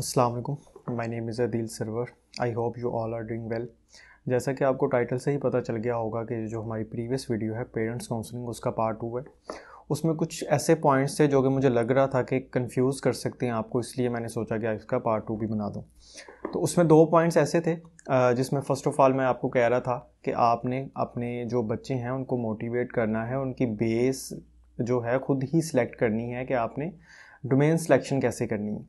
Aslam my name is Adeel Sarwar I hope you all are doing well जैसा कि आपको title से ही पता चल गया होगा कि जो हमारी प्रीवियस वीडियो है पेरेंट्स काउंसलिंग उसका पार्ट टू है उसमें कुछ ऐसे पॉइंट्स थे जो कि मुझे लग रहा था कि कंफ्यूज कर सकते हैं आपको इसलिए मैंने सोचा कि इसका पार्ट टू भी बना दूँ तो उसमें दो पॉइंट्स ऐसे थे जिसमें फ़र्स्ट ऑफ़ ऑल मैं आपको कह रहा था कि आपने अपने जो बच्चे हैं उनको मोटिवेट करना है उनकी बेस जो है ख़ुद ही सिलेक्ट करनी है कि आपने डोमेन सिलेक्शन कैसे करनी है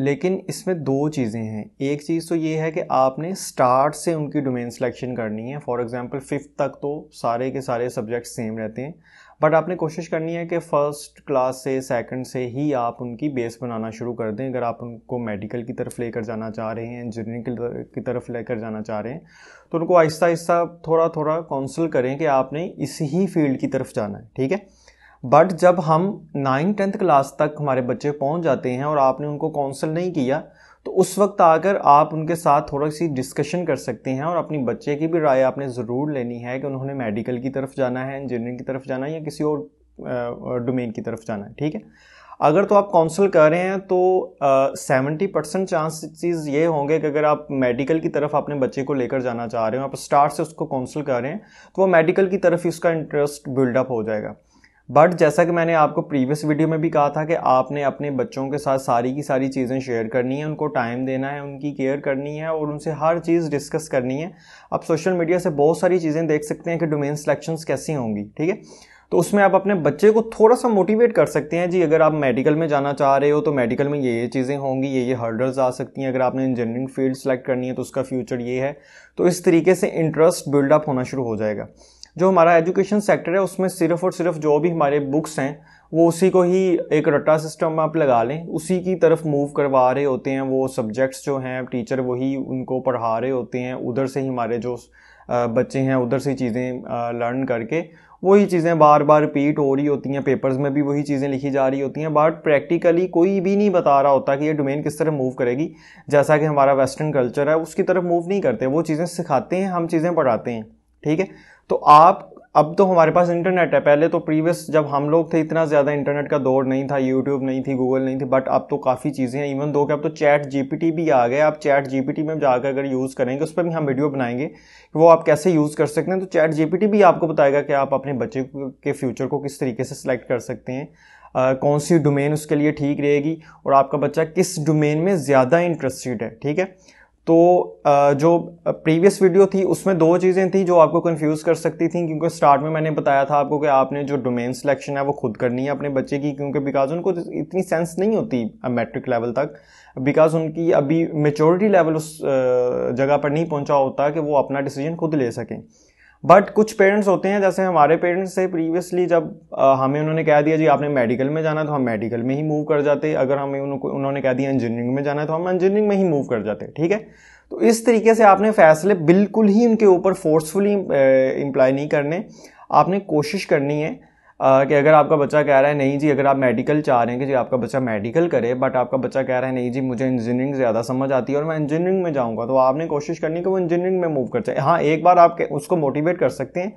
लेकिन इसमें दो चीज़ें हैं एक चीज़ तो ये है कि आपने स्टार्ट से उनकी डोमेन सिलेक्शन करनी है फॉर एग्जांपल फिफ्थ तक तो सारे के सारे सब्जेक्ट सेम रहते हैं बट आपने कोशिश करनी है कि फ़र्स्ट क्लास से सेकंड से ही आप उनकी बेस बनाना शुरू कर दें अगर आप उनको मेडिकल की तरफ लेकर जाना चाह रहे हैं इंजीनियरिंग की तरफ लेकर जाना चाह रहे हैं तो उनको आहिस्ता आहिस्ता थोड़ा थोड़ा काउंसिल करें कि आपने इसी ही फील्ड की तरफ जाना है ठीक है बट जब हम नाइन टेंथ क्लास तक हमारे बच्चे पहुंच जाते हैं और आपने उनको काउंसिल नहीं किया तो उस वक्त आकर आप उनके साथ थोड़ा सी डिस्कशन कर सकते हैं और अपनी बच्चे की भी राय आपने ज़रूर लेनी है कि उन्होंने मेडिकल की तरफ जाना है इंजीनियरिंग की तरफ जाना है या किसी और डोमेन की तरफ जाना है ठीक है अगर तो आप काउंसिल कर रहे हैं तो सेवेंटी परसेंट चांसेस ये होंगे कि अगर आप मेडिकल की तरफ अपने बच्चे को लेकर जाना चाह रहे हो आप स्टार्ट से उसको काउंसिल कर रहे हैं तो वो मेडिकल की तरफ ही उसका इंटरेस्ट बिल्डअप हो जाएगा बट जैसा कि मैंने आपको प्रीवियस वीडियो में भी कहा था कि आपने अपने बच्चों के साथ सारी की सारी चीज़ें शेयर करनी है उनको टाइम देना है उनकी केयर करनी है और उनसे हर चीज़ डिस्कस करनी है आप सोशल मीडिया से बहुत सारी चीज़ें देख सकते हैं कि डोमेन सिलेक्शन कैसी होंगी ठीक है तो उसमें आप अपने बच्चे को थोड़ा सा मोटिवेट कर सकते हैं जी अगर आप मेडिकल में जाना चाह रहे हो तो मेडिकल में ये ये चीज़ें होंगी ये ये हर्डल्स आ सकती हैं अगर आपने इंजीनियरिंग फील्ड सेलेक्ट करनी है तो उसका फ्यूचर ये है तो इस तरीके से इंटरेस्ट बिल्डअप होना शुरू हो जाएगा जो हमारा एजुकेशन सेक्टर है उसमें सिर्फ और सिर्फ जो भी हमारे बुक्स हैं वो उसी को ही एक रट्टा सिस्टम आप लगा लें उसी की तरफ मूव करवा रहे होते हैं वो सब्जेक्ट्स जो हैं टीचर वही उनको पढ़ा रहे होते हैं उधर से ही हमारे जो बच्चे हैं उधर से चीज़ें लर्न करके वही चीज़ें बार बार रिपीट हो रही होती हैं पेपर्स में भी वही चीज़ें लिखी जा रही होती हैं बट प्रैक्टिकली कोई भी नहीं बता रहा होता कि ये डोमेन किस तरह मूव करेगी जैसा कि हमारा वेस्टर्न कल्चर है उसकी तरफ मूव नहीं करते वो चीज़ें सिखाते हैं हम चीज़ें पढ़ाते हैं ठीक है तो आप अब तो हमारे पास इंटरनेट है पहले तो प्रीवियस जब हम लोग थे इतना ज़्यादा इंटरनेट का दौर नहीं था यूट्यूब नहीं थी गूगल नहीं थी बट अब तो काफ़ी चीज़ें हैं इवन दो कि अब तो चैट जीपीटी भी आ गए आप चैट जीपीटी में जाकर अगर यूज़ करेंगे उस पर भी हम वीडियो बनाएंगे कि वो आप कैसे यूज़ कर सकते हैं तो चैट जी भी आपको बताएगा कि आप अपने बच्चे के फ्यूचर को किस तरीके से सिलेक्ट कर सकते हैं Uh, कौन सी डोमेन उसके लिए ठीक रहेगी और आपका बच्चा किस डोमेन में ज़्यादा इंटरेस्टेड है ठीक है तो जो प्रीवियस वीडियो थी उसमें दो चीज़ें थी जो आपको कंफ्यूज कर सकती थी क्योंकि स्टार्ट में मैंने बताया था आपको कि आपने जो डोमेन सिलेक्शन है वो खुद करनी है अपने बच्चे की क्योंकि बिकॉज उनको इतनी सेंस नहीं होती मैट्रिक लेवल तक बिकॉज उनकी अभी मेचोरिटी लेवल उस जगह पर नहीं पहुंचा होता कि वो अपना डिसीजन खुद ले सकें बट कुछ पेरेंट्स होते हैं जैसे हमारे पेरेंट्स से प्रीवियसली जब हमें उन्होंने कह दिया जी आपने मेडिकल में जाना तो हम मेडिकल में ही मूव कर जाते अगर हमें उनको उन्होंने कह दिया इंजीनियरिंग में जाना है तो हम इंजीनियरिंग में ही मूव कर जाते ठीक है तो इस तरीके से आपने फैसले बिल्कुल ही उनके ऊपर फोर्सफुली इम्प्लाई नहीं करने आपने कोशिश करनी है आ, कि अगर आपका बच्चा कह रहा है नहीं जी अगर आप मेडिकल चाह रहे हैं कि जी आपका बच्चा मेडिकल करे बट आपका बच्चा कह रहा है नहीं जी मुझे इंजीनियरिंग ज़्यादा समझ आती है और मैं इंजीनियरिंग में जाऊँगा तो आपने कोशिश करनी कि वो इंजीनियरिंग में मूव कर जाए हाँ एक बार आप उसको मोटिवेट कर सकते हैं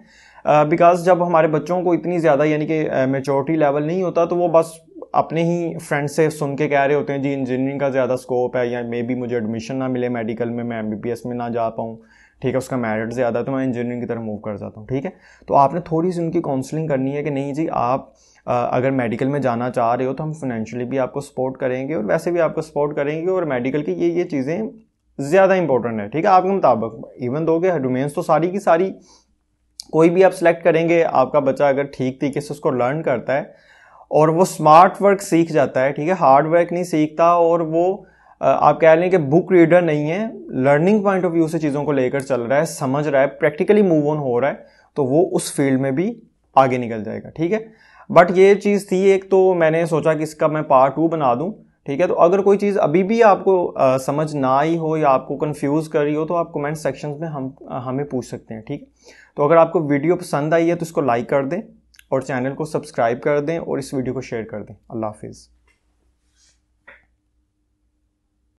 बिकॉज uh, जब हमारे बच्चों को इतनी ज़्यादा यानी कि मेचोरिटी लेवल नहीं होता तो वो बस अपने ही फ्रेंड से सुन के कह रहे होते हैं जी इंजीनियरिंग का ज़्यादा स्कोप है या मे बी मुझे एडमिशन ना मिले मेडिकल में मैं एम में ना जा पाऊँ ठीक है उसका मैरिट ज़्यादा तो मैं इंजीनियरिंग की तरफ मूव कर जाता हूँ ठीक है तो आपने थोड़ी सी उनकी काउंसलिंग करनी है कि नहीं जी आप अगर मेडिकल में जाना चाह रहे हो तो हम फाइनेंशियली भी आपको सपोर्ट करेंगे और वैसे भी आपको सपोर्ट करेंगे और मेडिकल की ये ये चीज़ें ज़्यादा इंपॉर्टेंट है ठीक है आपके मुताबिक इवन के डोमेन्स तो सारी की सारी कोई भी आप सिलेक्ट करेंगे आपका बच्चा अगर ठीक तरीके से उसको लर्न करता है और वो स्मार्ट वर्क सीख जाता है ठीक है हार्ड वर्क नहीं सीखता और वो आप कह लें कि बुक रीडर नहीं है लर्निंग पॉइंट ऑफ व्यू से चीज़ों को लेकर चल रहा है समझ रहा है प्रैक्टिकली मूव ऑन हो रहा है तो वो उस फील्ड में भी आगे निकल जाएगा ठीक है बट ये चीज़ थी एक तो मैंने सोचा कि इसका मैं पार्ट टू बना दूँ ठीक है तो अगर कोई चीज़ अभी भी आपको आ, समझ ना आई हो या आपको कन्फ्यूज़ कर रही हो तो आप कमेंट सेक्शन में हम हमें पूछ सकते हैं ठीक तो अगर आपको वीडियो पसंद आई है तो इसको लाइक कर दें और चैनल को सब्सक्राइब कर दें और इस वीडियो को शेयर कर दें अल्लाह हाफिज़